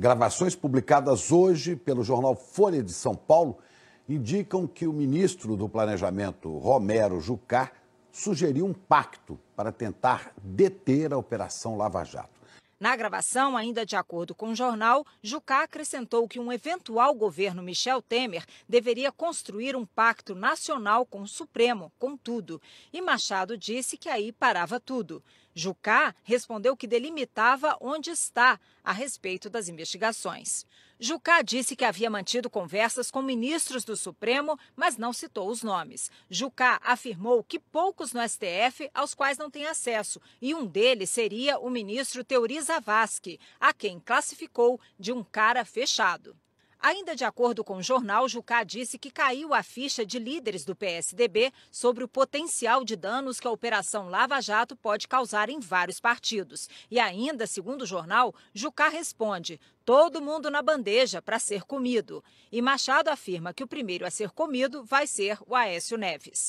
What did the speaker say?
Gravações publicadas hoje pelo jornal Folha de São Paulo indicam que o ministro do Planejamento, Romero Jucá, sugeriu um pacto para tentar deter a Operação Lava Jato. Na gravação, ainda de acordo com o jornal, Jucá acrescentou que um eventual governo Michel Temer deveria construir um pacto nacional com o Supremo, com tudo. E Machado disse que aí parava tudo. Jucá respondeu que delimitava onde está a respeito das investigações. Jucá disse que havia mantido conversas com ministros do Supremo, mas não citou os nomes. Jucá afirmou que poucos no STF aos quais não tem acesso, e um deles seria o ministro Teori Zavascki, a quem classificou de um cara fechado. Ainda de acordo com o jornal, Jucá disse que caiu a ficha de líderes do PSDB sobre o potencial de danos que a Operação Lava Jato pode causar em vários partidos. E ainda, segundo o jornal, Jucá responde: todo mundo na bandeja para ser comido. E Machado afirma que o primeiro a ser comido vai ser o Aécio Neves.